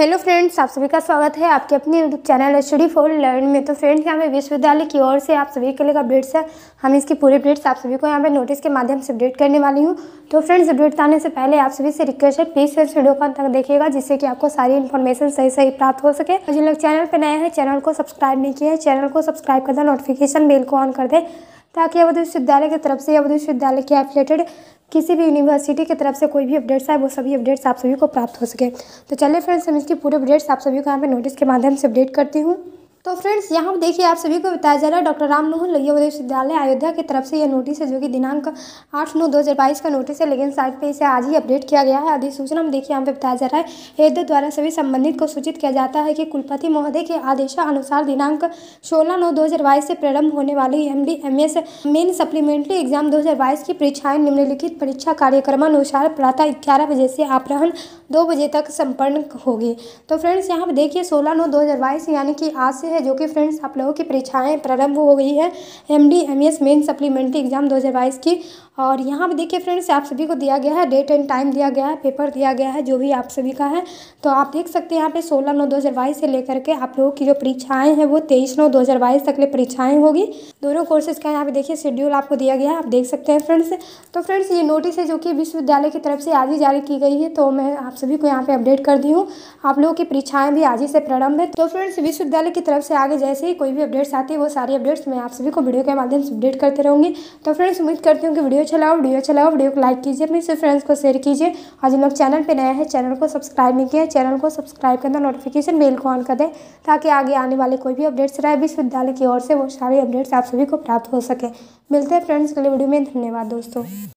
hello friends आप सभी का स्वागत है आपके अपने YouTube channel study for learn में तो फ्रेंड्स यहाँ पे विश्वविद्यालय की ओर से आप सभी के लिए अपडेट्स है हम इसकी पूरी अपडेट्स आप सभी को यहाँ पे नोटिस के माध्यम से अपडेट करने वाली हूँ तो फ्रेंड्स अपडेट आने से पहले आप सभी से रिक्वेस्ट है प्लीज़ फ्रेंड्स वीडियो को अंत तक देखिएगा जिससे कि आपको सारी इन्फॉर्मेशन सही सही प्राप्त हो सके और जिन लोग चैनल पर नए हैं चैनल को सब्सक्राइब नहीं किया है चैनल को सब्सक्राइब कर दें नोटिफिकेशन बिल को ऑन कर दें ताकि अवध विश्वविद्यालय की तरफ से अवध विश्वविद्यालय के एफिलेटेड किसी भी यूनिवर्सिटी की तरफ से कोई भी अपडेट्स आए वो सभी अपडेट्स आप सभी को प्राप्त हो सके तो चलिए फ्रेंड्स हम इसकी पूरे अपडेट्स आप सभी को यहाँ पे नोटिस के माध्यम से अपडेट करती हूँ तो फ्रेंड्स यहाँ देखिए आप सभी को बताया जा रहा है डॉक्टर राम मोहन लोहिया विश्वविद्यालय अयोध्या की तरफ से यह नोटिस है जो कि दिनांक आठ नौ दो हज़ार बाईस का नोटिस है लेकिन साइट पे इसे आज ही अपडेट किया गया है अधिसूचना में देखिए यहाँ पे बताया जा रहा है अयोध्या द्वारा सभी संबंधित को सूचित किया जाता है कि कुलपति महोदय के आदेशानुसार दिनांक सोलह नौ दो से प्रारंभ होने वाली M D M S main supplementary exam दो की परीक्षाएं निम्नलिखित परीक्षा कार्यक्रमानुसार प्रातः ग्यारह बजे से अपराहन दो बजे तक संपन्न होगी तो फ्रेंड्स यहाँ पर देखिए सोलह नौ दो यानी कि आज से है जो कि फ्रेंड्स आप लोगों की परीक्षाएं प्रारंभ हो गई है M D M S main supplementary exam 2022 की और यहाँ पर देखिए फ्रेंड्स आप सभी को दिया गया है डेट एंड टाइम दिया गया है पेपर दिया गया है जो भी आप सभी का है तो आप देख सकते हैं यहाँ पे सोलह नौ दो से लेकर के आप लोगों की जो परीक्षाएं हैं वो तेईस नौ दो तक ले परीक्षाएं होगी दोनों कोर्सेज का यहाँ पे देखिए शेड्यूल आपको दिया गया है आप देख सकते हैं फ्रेंड्स तो फ्रेंड्स ये नोटिस है जो कि विश्वविद्यालय की तरफ से आज ही जारी की गई है तो मैं आप सभी को यहाँ पे अपडेट कर दी हूँ आप लोगों की परीक्षाएं भी आज ही से प्रारंभ है तो फ्रेंड्स विश्वविद्यालय की तरफ से आगे जैसे ही कोई भी अपडेट्स आती है वो सारी अपडेट्स मैं आप सभी को वीडियो के माध्यम से अपडेट करते रहूँगी तो फ्रेंड्स उम्मीद करती हूँ कि वीडियो अच्छा वीडियो अच्छा वीडियो को लाइक कीजिए अपने फ्रेंड्स को शेयर कीजिए और जिन लोग चैनल पर नया है चैनल को सब्सक्राइब नहीं किया चैनल को सब्सक्राइब करना नोटिफिकेशन बेल को ऑन कर दें ताकि आगे आने वाले कोई भी अपडेट्स रहे विश्वविद्यालय की ओर से वो सारे अपडेट्स आप सभी को प्राप्त हो सके मिलते हैं फ्रेंड्स अगले वीडियो में धन्यवाद दोस्तों